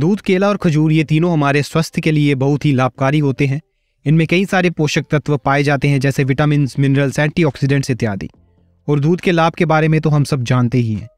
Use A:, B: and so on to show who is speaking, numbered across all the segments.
A: दूध केला और खजूर ये तीनों हमारे स्वास्थ्य के लिए बहुत ही लाभकारी होते हैं इनमें कई सारे पोषक तत्व पाए जाते हैं जैसे विटामिन मिनरल्स एंटीऑक्सीडेंट्स इत्यादि और दूध के लाभ के बारे में तो हम सब जानते ही हैं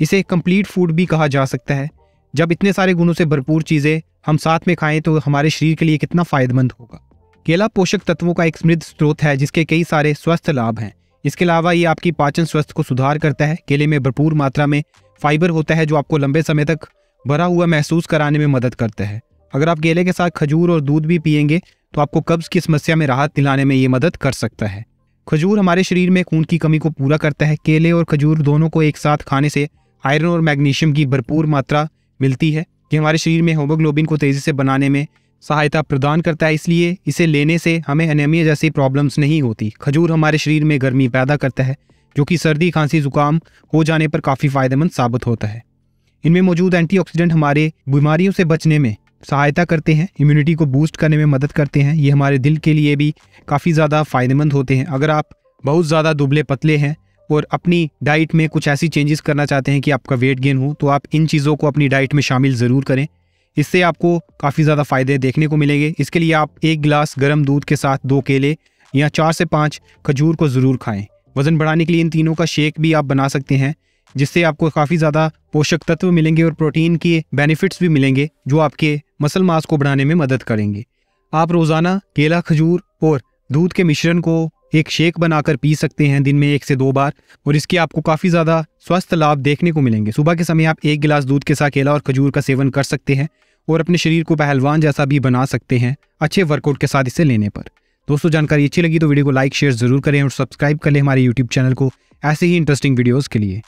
A: इसे कंप्लीट फूड भी कहा जा सकता है जब इतने सारे गुणों से भरपूर चीज़ें हम साथ में खाएं तो हमारे शरीर के लिए कितना फ़ायदेमंद होगा केला पोषक तत्वों का एक समृद्ध स्रोत है जिसके कई सारे स्वस्थ लाभ हैं इसके अलावा ये आपकी पाचन स्वास्थ्य को सुधार करता है केले में भरपूर मात्रा में फाइबर होता है जो आपको लंबे समय तक भरा हुआ महसूस कराने में मदद करता है अगर आप केले के साथ खजूर और दूध भी पियेंगे तो आपको कब्ज़ की समस्या में राहत दिलाने में ये मदद कर सकता है खजूर हमारे शरीर में खून की कमी को पूरा करता है केले और खजूर दोनों को एक साथ खाने से आयरन और मैग्नीशियम की भरपूर मात्रा मिलती है ये हमारे शरीर में होमोग्लोबिन को तेज़ी से बनाने में सहायता प्रदान करता है इसलिए इसे लेने से हमें एनेमिया जैसी प्रॉब्लम्स नहीं होती खजूर हमारे शरीर में गर्मी पैदा करता है जो कि सर्दी खांसी जुकाम हो जाने पर काफ़ी फ़ायदेमंद साबित होता है इनमें मौजूद एंटीऑक्सीडेंट हमारे बीमारियों से बचने में सहायता करते हैं इम्यूनिटी को बूस्ट करने में मदद करते हैं ये हमारे दिल के लिए भी काफ़ी ज़्यादा फ़ायदेमंद होते हैं अगर आप बहुत ज़्यादा दुबले पतले हैं और अपनी डाइट में कुछ ऐसी चेंजेस करना चाहते हैं कि आपका वेट गेन हो तो आप इन चीज़ों को अपनी डाइट में शामिल ज़रूर करें इससे आपको काफ़ी ज़्यादा फ़ायदे देखने को मिलेंगे इसके लिए आप एक गिलास गर्म दूध के साथ दो केले या चार से पाँच खजूर को ज़रूर खाएँ वज़न बढ़ाने के लिए इन तीनों का शेक भी आप बना सकते हैं जिससे आपको काफ़ी ज़्यादा पोषक तत्व मिलेंगे और प्रोटीन के बेनिफिट्स भी मिलेंगे जो आपके मसल मास को बढ़ाने में मदद करेंगे आप रोज़ाना केला खजूर और दूध के मिश्रण को एक शेक बनाकर पी सकते हैं दिन में एक से दो बार और इसके आपको काफ़ी ज़्यादा स्वस्थ लाभ देखने को मिलेंगे सुबह के समय आप एक गिलास दूध के साथ केला और खजूर का सेवन कर सकते हैं और अपने शरीर को पहलवान जैसा भी बना सकते हैं अच्छे वर्कआउट के साथ इसे लेने पर दोस्तों जानकारी अच्छी लगी तो वीडियो को लाइक शेयर ज़रूर करें और सब्सक्राइब कर लें हमारे यूट्यूब चैनल को ऐसे ही इंटरेस्टिंग वीडियोज़ के लिए